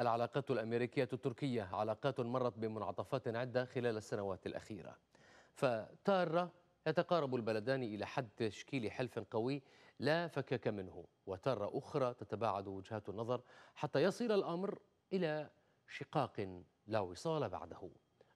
العلاقات الأمريكية التركية علاقات مرت بمنعطفات عدة خلال السنوات الأخيرة فتارة يتقارب البلدان إلى حد تشكيل حلف قوي لا فكك منه وتارة أخرى تتباعد وجهات النظر حتى يصل الأمر إلى شقاق لا وصال بعده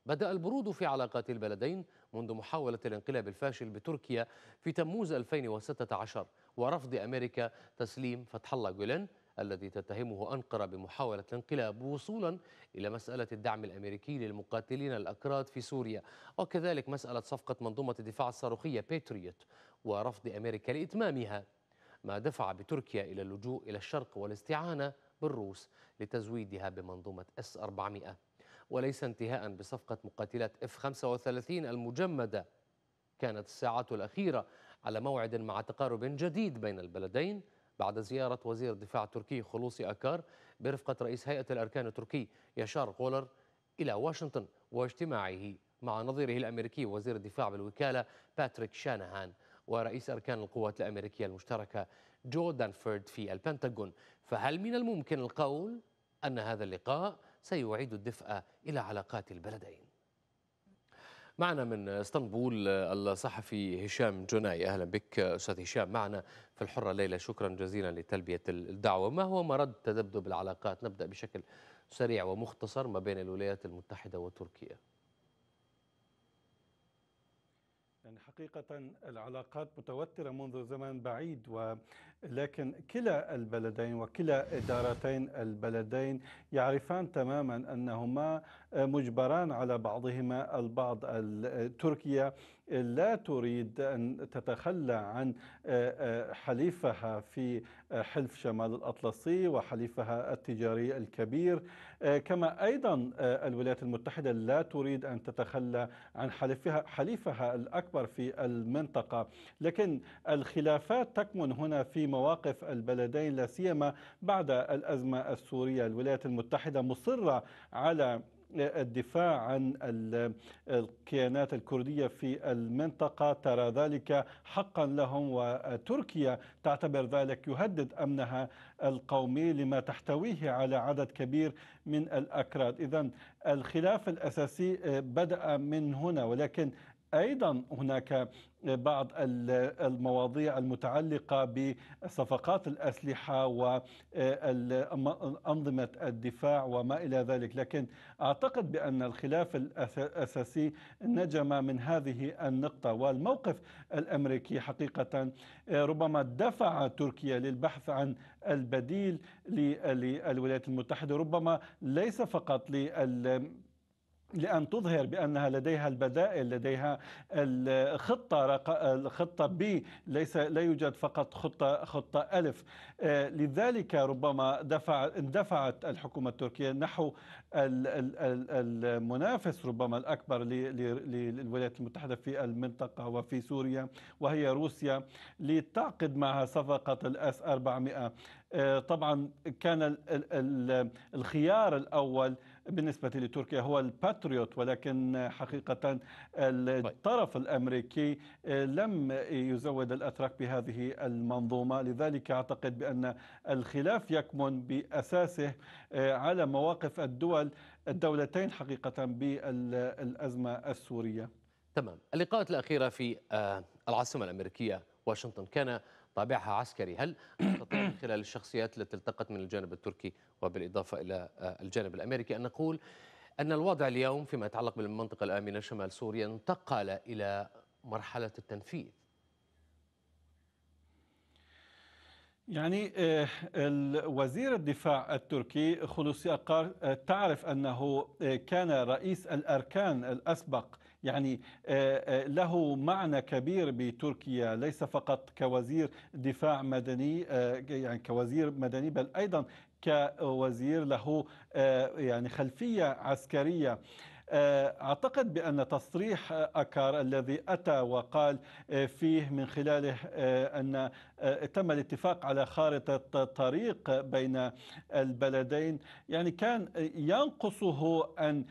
بدأ البرود في علاقات البلدين منذ محاولة الانقلاب الفاشل بتركيا في تموز 2016 ورفض أمريكا تسليم فتح الله جولان الذي تتهمه أنقرة بمحاولة الانقلاب وصولا إلى مسألة الدعم الأمريكي للمقاتلين الأكراد في سوريا وكذلك مسألة صفقة منظومة الدفاع الصاروخية باتريوت ورفض أمريكا لإتمامها ما دفع بتركيا إلى اللجوء إلى الشرق والاستعانة بالروس لتزويدها بمنظومة اس 400 وليس انتهاء بصفقة مقاتلات اف 35 المجمدة كانت الساعات الأخيرة على موعد مع تقارب جديد بين البلدين بعد زيارة وزير الدفاع التركي خلوصي أكار برفقة رئيس هيئة الأركان التركي يشار غولر إلى واشنطن واجتماعه مع نظيره الأمريكي وزير الدفاع بالوكالة باتريك شانهان ورئيس أركان القوات الأمريكية المشتركة جو دانفورد في البنتاغون فهل من الممكن القول أن هذا اللقاء سيعيد الدفء إلى علاقات البلدين؟ معنا من اسطنبول الصحفي هشام جناي أهلا بك أستاذ هشام معنا في الحرة ليلة شكرا جزيلا لتلبية الدعوة ما هو مرد تذبذب العلاقات نبدأ بشكل سريع ومختصر ما بين الولايات المتحدة وتركيا يعني حقيقة العلاقات متوترة منذ زمن بعيد ولكن كلا البلدين وكلا إدارتين البلدين يعرفان تماما أنهما مجبران على بعضهما البعض تركيا لا تريد أن تتخلى عن آه، آه، حليفها في آه، حلف شمال الأطلسي وحليفها التجاري الكبير كما أيضا الولايات المتحدة لا تريد أن تتخلى عن حليفها, حليفها الأكبر في المنطقة لكن الخلافات تكمن هنا في مواقف البلدين لا سيما بعد الأزمة السورية الولايات المتحدة مصرة على الدفاع عن الكيانات الكردية في المنطقة ترى ذلك حقا لهم وتركيا تعتبر ذلك يهدد أمنها القومي لما تحتويه على عدد كبير من الأكراد إذا الخلاف الأساسي آه، بدأ من هنا ولكن ايضا هناك بعض المواضيع المتعلقه بصفقات الاسلحه وانظمه الدفاع وما الى ذلك، لكن اعتقد بان الخلاف الاساسي نجم من هذه النقطه والموقف الامريكي حقيقه ربما دفع تركيا للبحث عن البديل للولايات المتحده، ربما ليس فقط لل لأن تظهر بأنها لديها البدائل لديها الخطة رق... الخطة ب ليس لا يوجد فقط خطة خطة ألف آه، لذلك ربما دفع اندفعت الحكومة التركية نحو المنافس ربما الأكبر للولايات المتحدة في المنطقة وفي سوريا وهي روسيا لتعقد معها صفقة الأس 400 آه، طبعا كان الخيار الأول بالنسبة لتركيا هو الباتريوت ولكن حقيقة طيب. الطرف الأمريكي لم يزود الأتراك بهذه المنظومة لذلك أعتقد بأن الخلاف يكمن بأساسه آه، على مواقف الدول الدولتين حقيقة بالأزمة السورية تمام اللقاءات الأخيرة في آه، العاصمة الأمريكية واشنطن كان طابعها عسكري هل نستطيع من خلال الشخصيات التي التقت من الجانب التركي وبالإضافة إلى الجانب الأمريكي أن نقول أن الوضع اليوم فيما يتعلق بالمنطقة الآمنة شمال سوريا انتقل إلى مرحلة التنفيذ يعني آه، وزير الدفاع التركي خلوصي أقار آه، تعرف أنه آه، كان رئيس الأركان الأسبق يعني آه، آه، له معنى كبير بتركيا ليس فقط كوزير دفاع مدني آه، يعني كوزير مدني بل أيضا كوزير له يعني خلفية عسكرية آه، أعتقد بأن تصريح أكار الذي أتى وقال آه، فيه من خلاله آه، أن تم الاتفاق على خارطة طريق بين البلدين يعني كان ينقصه أن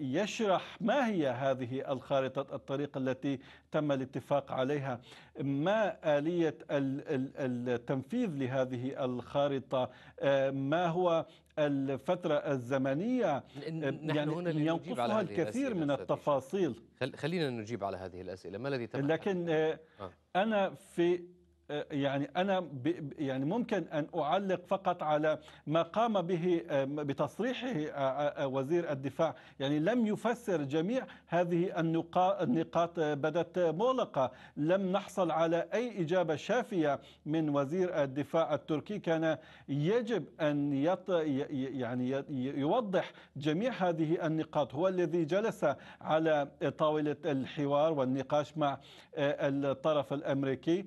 يشرح ما هي هذه الخارطة الطريق التي تم الاتفاق عليها ما آلية التنفيذ لهذه الخارطة آه، ما هو الفترة الزمنية آه، نحن يعني هنا ينقصها الكثير من التفاصيل خلينا نجيب على هذه الأسئلة ما الذي تم لكن آه، أنا في آه، يعني انا يعني ممكن ان اعلق فقط على ما قام به آه، بتصريحه آه، وزير الدفاع يعني لم يفسر جميع هذه النقاط بدت مغلقه لم نحصل على اي اجابه شافيه من وزير الدفاع التركي كان يجب ان يط يعني يوضح جميع هذه النقاط هو الذي جلس على طاوله الحوار والنقاش مع الطرف الامريكي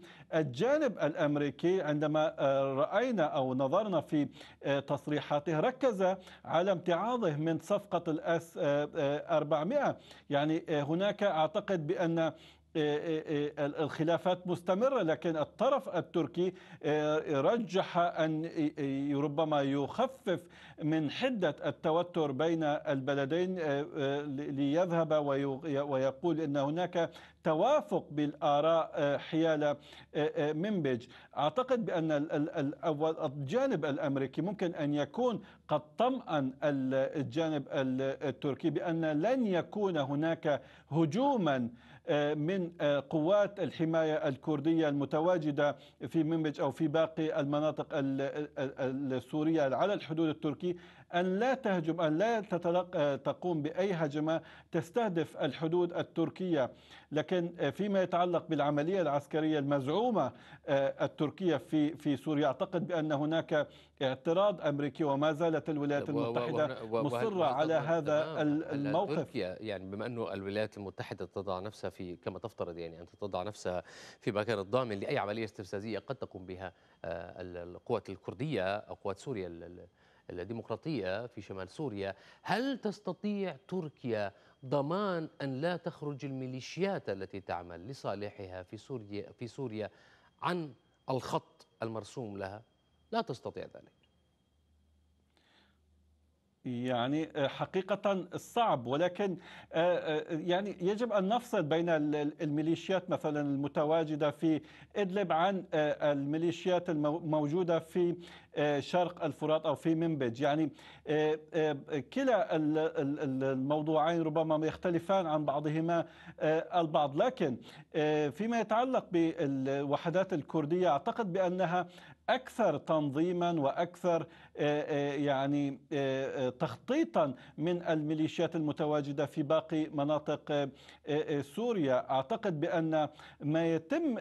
الجانب الامريكي عندما آه، راينا او نظرنا في آه، تصريحاته ركز على امتعاضه من صفقه الاس 400 آه، يعني هناك اعتقد بان إيه، إيه، إيه، الخلافات مستمرة لكن الطرف التركي رجح أن ربما يخفف من حدة التوتر بين البلدين ليذهب ويقول أن هناك توافق بالآراء حيال منبج أعتقد بأن الجانب الأمريكي ممكن أن يكون قد طمأن الجانب التركي بأن لن يكون هناك هجوما آه، من آه، قوات الحماية الكردية المتواجدة في منبج أو في باقي المناطق السورية على الحدود التركية أن لا تهجم أن لا تتلق آه، تقوم بأي هجمة تستهدف الحدود التركية لكن آه، فيما يتعلق بالعملية العسكرية المزعومة آه، التركية في في سوريا أعتقد بأن هناك اعتراض أمريكي وما زالت الولايات المتحدة مصرة على هذا الموقف تركيا يعني بما أنه الولايات المتحدة تضع نفسها في كما تفترض يعني أن تضع نفسها في مكان الضامن لأي عملية استفزازية قد تقوم بها القوات الكردية أو قوات سوريا الديمقراطية في شمال سوريا هل تستطيع تركيا ضمان أن لا تخرج الميليشيات التي تعمل لصالحها في سوريا, في سوريا عن الخط المرسوم لها لا تستطيع ذلك يعني آه، حقيقة صعب ولكن آه، آه، يعني يجب أن نفصل بين الميليشيات مثلا المتواجدة في إدلب عن الميليشيات الموجودة في آه، شرق الفرات أو في منبج يعني آه، آه، كلا الموضوعين ربما يختلفان عن بعضهما البعض لكن فيما يتعلق بالوحدات الكردية أعتقد بأنها اكثر تنظيما واكثر يعني تخطيطا من الميليشيات المتواجده في باقي مناطق سوريا اعتقد بان ما يتم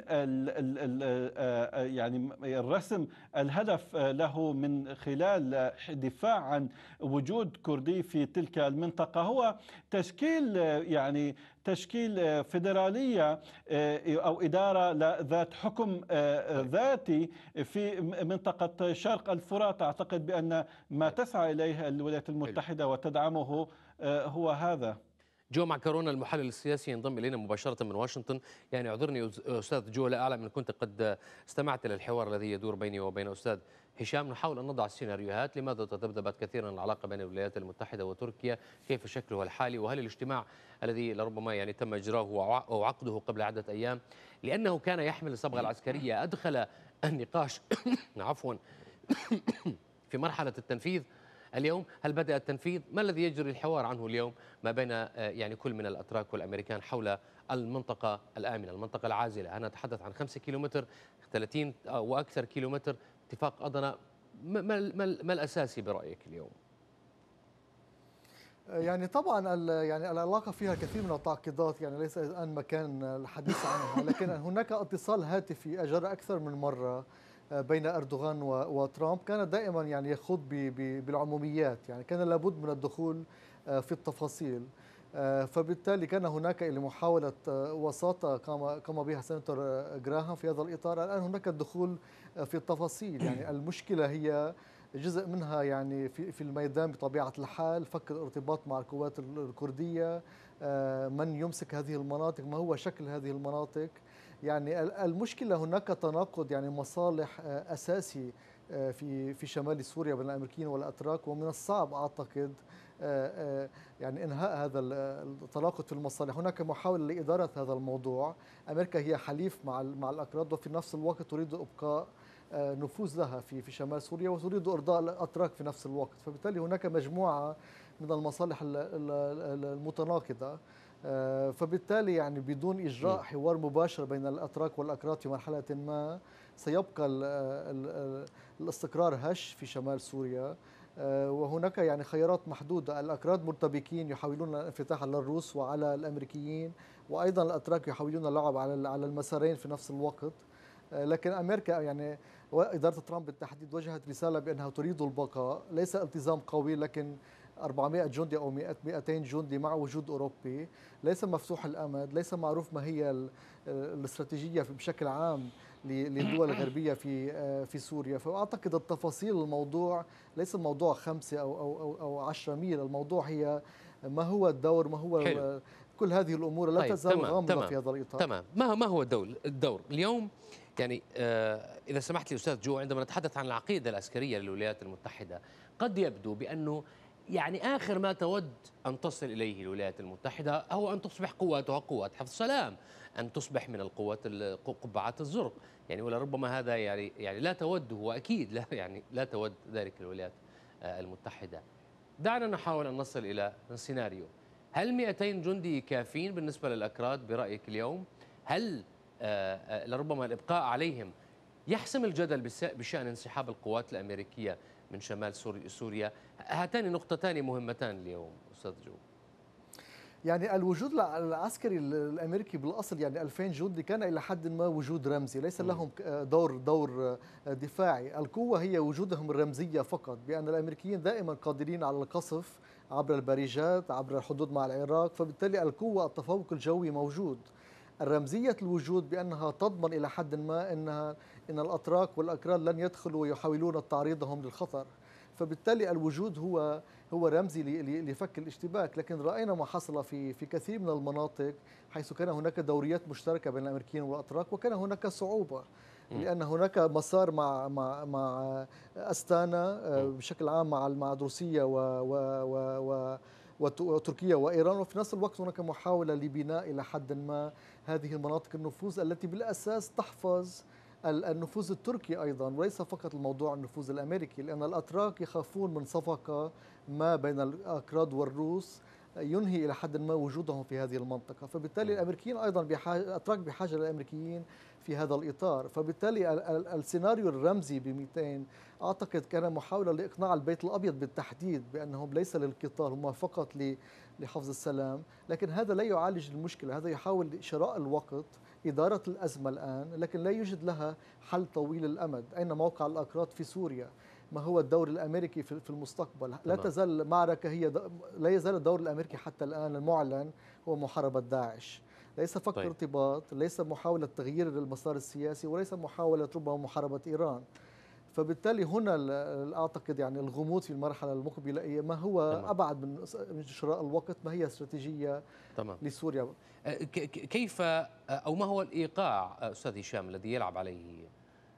يعني الرسم الهدف له له من خلال دفاع عن وجود كردي في تلك المنطقة هو تشكيل يعني تشكيل فيدرالية آه، أو إدارة ذات حكم آه، ذاتي في منطقة شرق الفرات أعتقد بأن ما تسعى إليه الولايات المتحدة وتدعمه آه، هو هذا جو معكرون المحلل السياسي ينضم الينا مباشره من واشنطن، يعني اعذرني استاذ جو لا اعلم ان كنت قد استمعت الى الحوار الذي يدور بيني وبين استاذ هشام، نحاول ان نضع السيناريوهات، لماذا تذبذبت كثيرا العلاقه بين الولايات المتحده وتركيا؟ كيف شكلها الحالي؟ وهل الاجتماع الذي لربما يعني تم اجراه وعقده قبل عده ايام لانه كان يحمل الصبغه العسكريه ادخل النقاش عفوا في مرحله التنفيذ اليوم هل بدأ التنفيذ ما الذي يجري الحوار عنه اليوم ما بين آه، يعني كل من الأتراك والأمريكان حول المنطقة الآمنة المنطقة العازلة أنا أتحدث عن 5 كيلومتر 30 آه، وأكثر كيلومتر اتفاق أضنا ما, ما, ما الأساسي برأيك اليوم؟ آه، يعني طبعا يعني العلاقه فيها كثير من التعقيدات يعني ليس الان مكان الحديث عنها لكن هناك اتصال هاتفي اجرى اكثر من مره بين اردوغان وترامب كان دائما يعني يخوض بالعموميات يعني كان لابد من الدخول آه، في التفاصيل آه، فبالتالي كان هناك محاولة آه، وساطة قام قام بها سنتور جراهام في هذا الإطار الآن هناك الدخول في التفاصيل يعني المشكلة هي جزء منها يعني في في الميدان بطبيعه الحال فك الارتباط مع القوات الكرديه من يمسك هذه المناطق ما هو شكل هذه المناطق يعني المشكله هناك تناقض يعني مصالح آه، اساسي آه، في في شمال سوريا بين الامريكيين والاتراك ومن الصعب اعتقد آه، يعني انهاء هذا التناقض في المصالح، هناك محاوله لاداره هذا الموضوع، امريكا هي حليف مع مع الاكراد وفي نفس الوقت تريد ابقاء نفوذ لها في في شمال سوريا وتريد ارضاء الاتراك في نفس الوقت، فبالتالي هناك مجموعه من المصالح المتناقضه آه، فبالتالي يعني بدون إجراء حوار مباشر بين الأتراك والأكراد في مرحلة ما سيبقى الاستقرار هش في شمال سوريا آه، وهناك يعني خيارات محدودة الأكراد مرتبكين يحاولون الانفتاح على الروس وعلى الأمريكيين وأيضا الأتراك يحاولون اللعب على على المسارين في نفس الوقت آه، لكن أمريكا يعني وإدارة ترامب بالتحديد وجهت رسالة بأنها تريد البقاء ليس التزام قوي لكن 400 جندي او 200 جندي مع وجود اوروبي ليس مفتوح الامد ليس معروف ما هي الاستراتيجيه بشكل عام للدول الغربيه في آه، في سوريا فاعتقد التفاصيل الموضوع ليس موضوع خمسة او او او 10 ميل الموضوع هي ما هو الدور ما هو كل هذه الامور لا طيب تزال غامضه في هذا الاطار تمام ما ما هو الدور الدور اليوم يعني آه اذا سمحت لي استاذ جو عندما نتحدث عن العقيده العسكريه للولايات المتحده قد يبدو بانه يعني آخر ما تود أن تصل إليه الولايات المتحدة هو أن تصبح قواتها قوات حفظ سلام أن تصبح من القوات قبعات الزرق يعني ولربما هذا يعني, يعني لا هو وأكيد لا يعني لا تود ذلك الولايات آه، المتحدة دعنا نحاول أن نصل إلى سيناريو هل 200 جندي كافيين بالنسبة للأكراد برأيك اليوم؟ هل آه، آه، لربما الإبقاء عليهم يحسم الجدل بشأن انسحاب القوات الأمريكية من شمال سوريا هاتان نقطتان مهمتان اليوم استاذ جو يعني الوجود العسكري الامريكي بالاصل يعني 2000 جندي كان الى حد ما وجود رمزي ليس لهم آه، دور دور آه، دفاعي القوه هي وجودهم الرمزيه فقط بان الامريكيين دائما قادرين على القصف عبر البريجات عبر الحدود مع العراق فبالتالي القوه التفوق الجوي موجود الرمزية الوجود بأنها تضمن إلى حد ما أنها أن الأتراك والأكراد لن يدخلوا ويحاولون تعريضهم للخطر فبالتالي الوجود هو هو رمزي لفك الاشتباك لكن راينا ما حصل في في كثير من المناطق حيث كان هناك دوريات مشتركه بين الامريكيين والاتراك وكان هناك صعوبه لان هناك مسار مع مع مع استانا آه، بشكل عام مع مع روسيا و, و, و, و وتركيا وايران وفي نفس الوقت هناك محاوله لبناء الى حد ما هذه المناطق النفوذ التي بالاساس تحفظ النفوذ التركي أيضا وليس فقط الموضوع النفوذ الأمريكي لأن الأتراك يخافون من صفقة ما بين الأكراد والروس ينهي إلى حد ما وجودهم في هذه المنطقة فبالتالي الأمريكيين أيضا بحاجة الأتراك بحاجة للأمريكيين في هذا الإطار فبالتالي السيناريو الرمزي ب 200 أعتقد كان محاولة لإقناع البيت الأبيض بالتحديد بأنهم ليس للقتال هم فقط لحفظ السلام لكن هذا لا يعالج المشكلة هذا يحاول شراء الوقت إدارة الأزمة الآن لكن لا يوجد لها حل طويل الأمد أين موقع الأكراد في سوريا ما هو الدور الامريكي في المستقبل لا تزال معركه هي لا يزال الدور الامريكي حتى الان المعلن هو محاربه داعش ليس فك طيب. ارتباط ليس محاوله تغيير المسار السياسي وليس محاوله ربما محاربه ايران فبالتالي هنا اعتقد يعني الغموض في المرحله المقبله هي ما هو تمام. ابعد من من شراء الوقت ما هي استراتيجيه تمام. لسوريا أه، كيف أه، او ما هو الايقاع استاذ هشام الذي يلعب عليه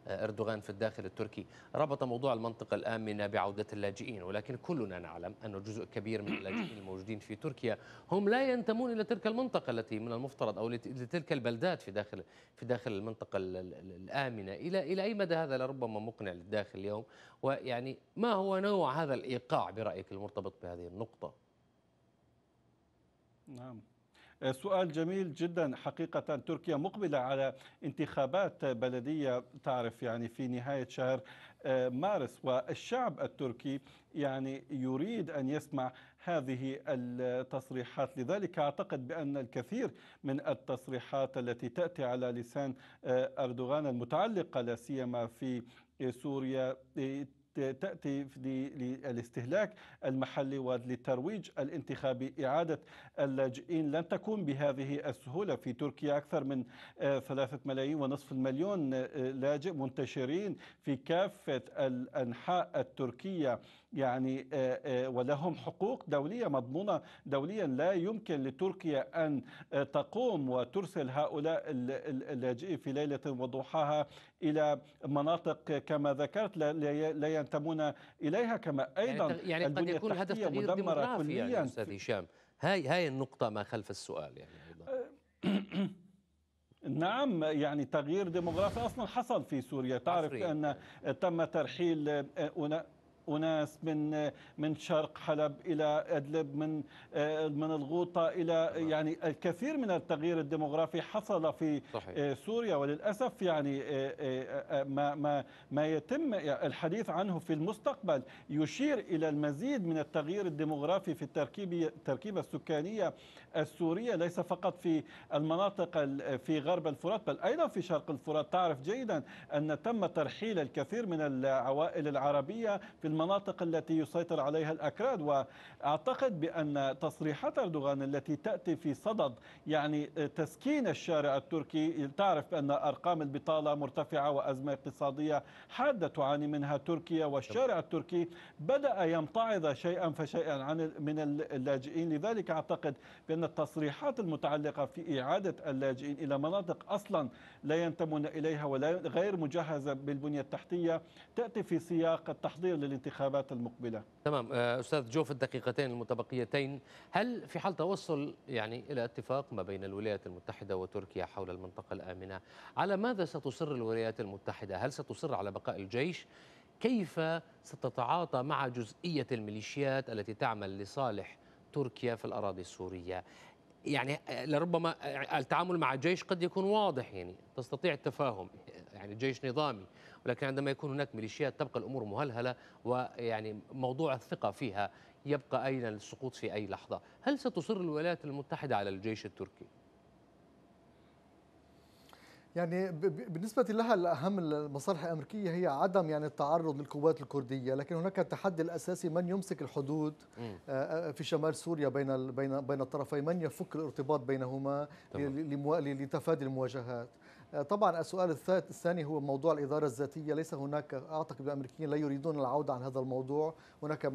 اردوغان في الداخل التركي ربط موضوع المنطقه الامنه بعوده اللاجئين ولكن كلنا نعلم ان جزء كبير من اللاجئين الموجودين في تركيا هم لا ينتمون الى تلك المنطقه التي من المفترض او لتلك البلدات في داخل في داخل المنطقه الامنه الى الى اي مدى هذا لربما مقنع للداخل اليوم ويعني ما هو نوع هذا الايقاع برايك المرتبط بهذه النقطه نعم سؤال جميل جدا حقيقة تركيا مقبلة على انتخابات بلدية تعرف يعني في نهاية شهر آه، مارس والشعب التركي يعني يريد أن يسمع هذه التصريحات لذلك أعتقد بأن الكثير من التصريحات التي تأتي على لسان آه، أردوغان المتعلقة لا سيما في سوريا تأتي للاستهلاك المحلي وللترويج الانتخابي إعادة اللاجئين لن تكون بهذه السهولة في تركيا أكثر من آه، ثلاثة ملايين ونصف المليون آه، لاجئ منتشرين في كافة الأنحاء التركية يعني آه، آه، ولهم حقوق دولية مضمونة دوليا لا يمكن لتركيا أن آه، تقوم وترسل هؤلاء اللاجئين في ليلة وضحاها إلى مناطق كما ذكرت لا ينتمون إليها كما يعني أيضا يعني قد يكون هدف تغيير ديموغرافي يعني أستاذ هشام هاي هاي النقطة ما خلف السؤال يعني أيضا. نعم يعني تغيير ديموغرافي اصلا حصل في سوريا تعرف ان تم ترحيل اناس من من شرق حلب الى ادلب من من الغوطه الى نعم. يعني الكثير من التغيير الديموغرافي حصل في صحيح. آه، سوريا وللاسف يعني آه، آه، ما ما ما يتم الحديث عنه في المستقبل يشير الى المزيد من التغيير الديموغرافي في التركيب التركيبه السكانيه السوريه ليس فقط في المناطق في غرب الفرات بل ايضا في شرق الفرات تعرف جيدا ان تم ترحيل الكثير من العوائل العربيه في المناطق التي يسيطر عليها الأكراد وأعتقد بأن تصريحات أردوغان التي تأتي في صدد يعني تسكين الشارع التركي تعرف أن أرقام البطالة مرتفعة وأزمة اقتصادية حادة تعاني منها تركيا والشارع التركي بدأ يمتعض شيئا فشيئا عن من اللاجئين لذلك أعتقد بأن التصريحات المتعلقة في إعادة اللاجئين إلى مناطق أصلا لا ينتمون إليها ولا غير مجهزة بالبنية التحتية تأتي في سياق التحضير للانتخابات الانتخابات المقبلة تمام آه، أستاذ جو في الدقيقتين المتبقيتين هل في حال توصل يعني إلى اتفاق ما بين الولايات المتحدة وتركيا حول المنطقة الآمنة على ماذا ستصر الولايات المتحدة هل ستصر على بقاء الجيش كيف ستتعاطى مع جزئية الميليشيات التي تعمل لصالح تركيا في الأراضي السورية يعني آه، لربما آه، يعني التعامل مع الجيش قد يكون واضح يعني تستطيع التفاهم يعني الجيش نظامي ولكن عندما يكون هناك ميليشيات تبقى الأمور مهلهلة ويعني موضوع الثقة فيها يبقى أين السقوط في أي لحظة هل ستصر الولايات المتحدة على الجيش التركي؟ يعني بالنسبة لها الأهم المصالح الأمريكية هي عدم يعني التعرض للقوات الكردية لكن هناك التحدي الأساسي من يمسك الحدود آه، آه، في شمال سوريا بين بين بين الطرفين من يفك الارتباط بينهما لتفادي المواجهات طبعا السؤال الثاني هو موضوع الإدارة الذاتية ليس هناك أعتقد الأمريكيين لا يريدون العودة عن هذا الموضوع هناك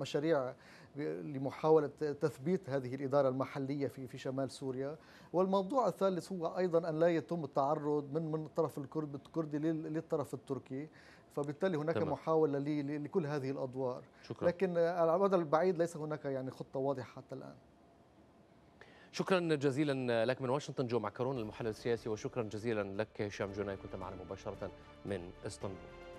مشاريع لمحاولة تثبيت هذه الإدارة المحلية في في شمال سوريا والموضوع الثالث هو أيضا أن لا يتم التعرض من من الطرف الكردي للطرف التركي فبالتالي هناك تمام. محاولة لكل هذه الأدوار شكرا. لكن على المدى البعيد ليس هناك يعني خطة واضحة حتى الآن شكرا جزيلا لك من واشنطن جو معكرون المحلل السياسي وشكرا جزيلا لك هشام جوناي كنت معنا مباشرة من اسطنبول